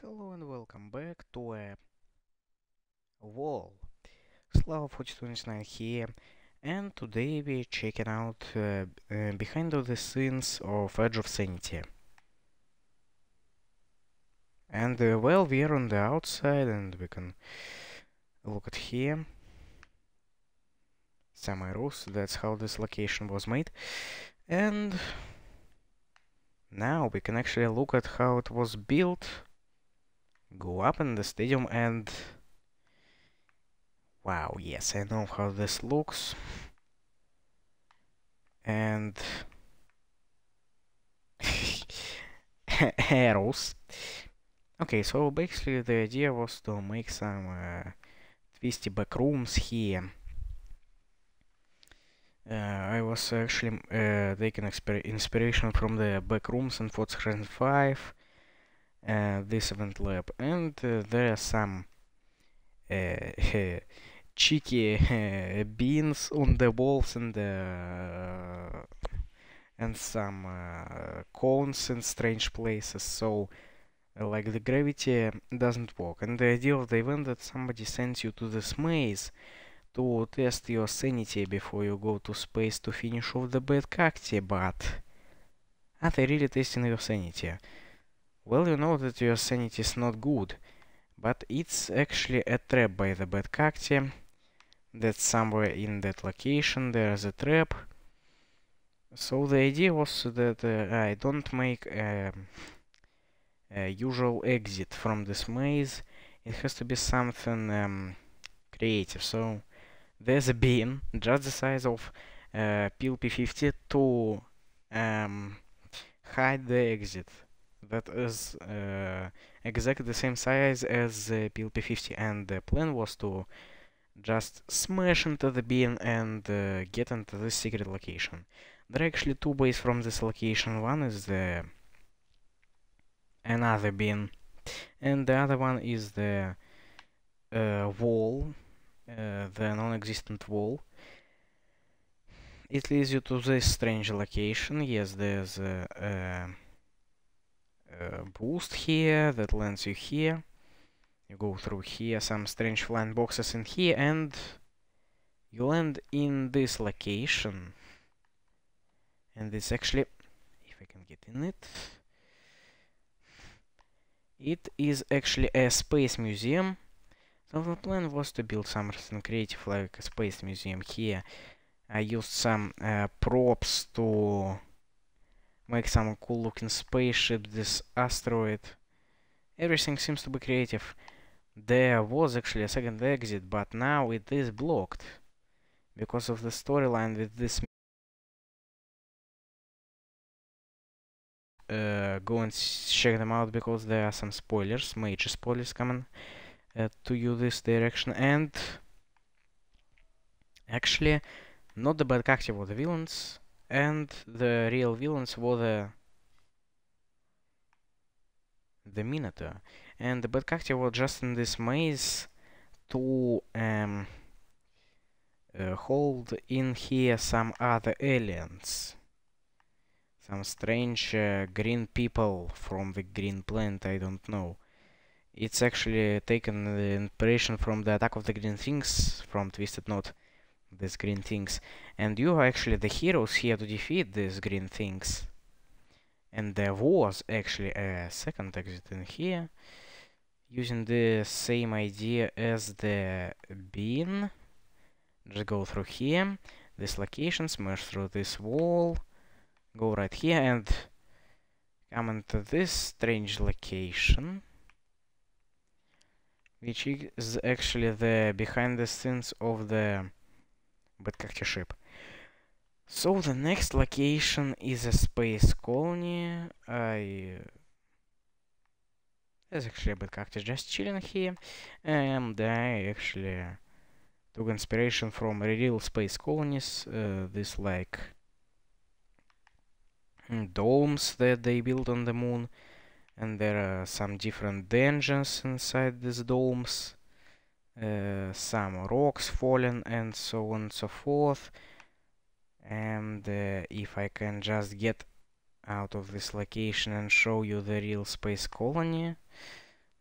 Hello and welcome back to a wall. Slava 4229 here and today we're checking out uh, uh, behind the scenes of Edge of Sanity. And uh, well, we're on the outside and we can look at here. arrows. that's how this location was made. And now we can actually look at how it was built go up in the stadium and wow yes I know how this looks and arrows okay so basically the idea was to make some uh, twisty back rooms here uh, I was actually uh, taking inspiration from the back rooms in Fort Horizon 5 uh, this event lab and uh, there are some uh, cheeky beans on the walls and and some cones in strange places so like the gravity doesn't work and the idea of the event that somebody sends you to this maze to test your sanity before you go to space to finish off the bad cacti but are they really testing your sanity? Well, you know that your sanity is not good, but it's actually a trap by the bad cacti. That somewhere in that location there's a trap. So the idea was that uh, I don't make a, um, a, usual exit from this maze. It has to be something um, creative. So there's a bin just the size of uh, PLP50 to um, hide the exit that is uh, exactly the same size as the PLP50 and the plan was to just smash into the bin and uh, get into this secret location. There are actually two ways from this location, one is the another bin and the other one is the uh, wall, uh, the non-existent wall. It leads you to this strange location, yes there's a boost here that lands you here. You go through here, some strange flying boxes in here, and you land in this location. And this actually, if I can get in it, it is actually a space museum. So the plan was to build something creative like a space museum here. I used some uh, props to make some cool looking spaceship, this asteroid. Everything seems to be creative. There was actually a second exit, but now it is blocked. Because of the storyline with this... Uh, go and check them out, because there are some spoilers, major spoilers coming uh, to you this direction. And... Actually, not the bad actor, but the villains and the real villains were the the Minotaur and the bad character was just in this maze to um, uh, hold in here some other aliens some strange uh, green people from the green planet I don't know it's actually taken the inspiration from the attack of the green things from Twisted Knot these green things and you are actually the heroes here to defeat these green things and there was actually a second exit in here using the same idea as the bean. just go through here this location smash through this wall go right here and come into this strange location which is actually the behind the scenes of the but как ship. So the next location is a space colony. I there's actually a bit cactus just chilling here, and I actually took inspiration from real space colonies. Uh, this like domes that they built on the moon, and there are some different dungeons inside these domes. Uh, some rocks fallen and so on and so forth and uh, if I can just get out of this location and show you the real space colony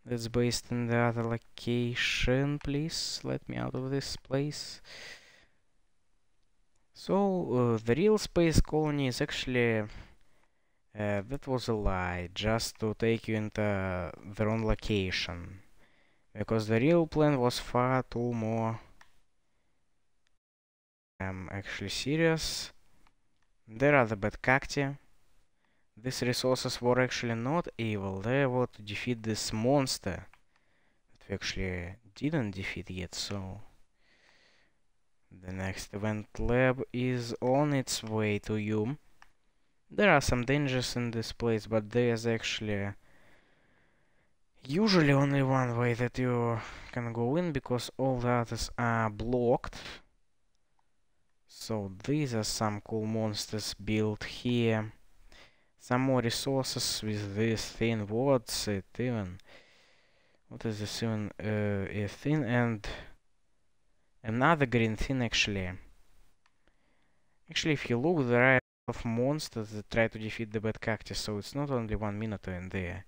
that's based in the other location please let me out of this place so uh, the real space colony is actually uh, that was a lie just to take you into the wrong location because the real plan was far too more um, actually serious. There are the bad cacti. These resources were actually not evil, they were to defeat this monster that we actually didn't defeat yet, so... The next event lab is on its way to you. There are some dangers in this place, but there's actually Usually only one way that you can go in, because all the others are blocked. So these are some cool monsters built here. Some more resources with this thing. What's it even? What is this even uh, a thing? And another green thing actually. Actually, if you look, there are of monsters that try to defeat the bad cactus, so it's not only one minute in there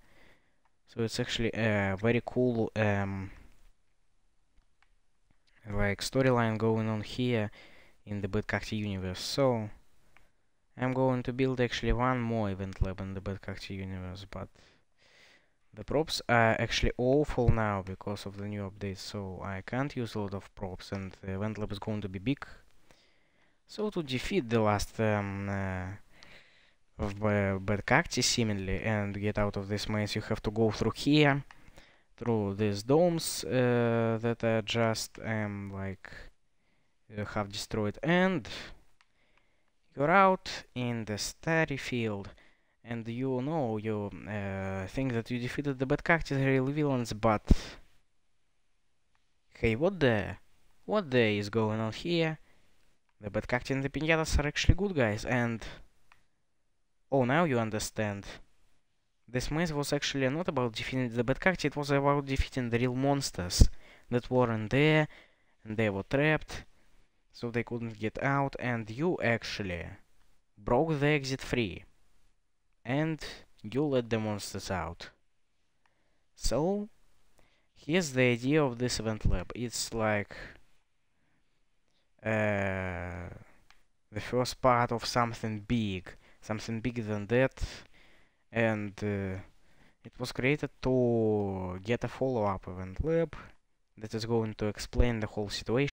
so it's actually a uh, very cool um, like storyline going on here in the Bedcacti universe so I'm going to build actually one more event lab in the Bedcacti universe but the props are actually awful now because of the new update so I can't use a lot of props and the event lab is going to be big so to defeat the last um, uh, of bad cacti seemingly and get out of this maze you have to go through here through these domes uh, that are just um, like uh, have destroyed and you're out in the study field and you know you uh, think that you defeated the bad cactus real villains but hey what the what the is going on here the bad cactus and the pinatas are actually good guys and Oh, now you understand. This maze was actually not about defeating the bad card, it was about defeating the real monsters that weren't there, and they were trapped, so they couldn't get out, and you actually broke the exit free. And you let the monsters out. So, here's the idea of this event lab. It's like... Uh, the first part of something big something bigger than that and uh, it was created to get a follow-up event lab that is going to explain the whole situation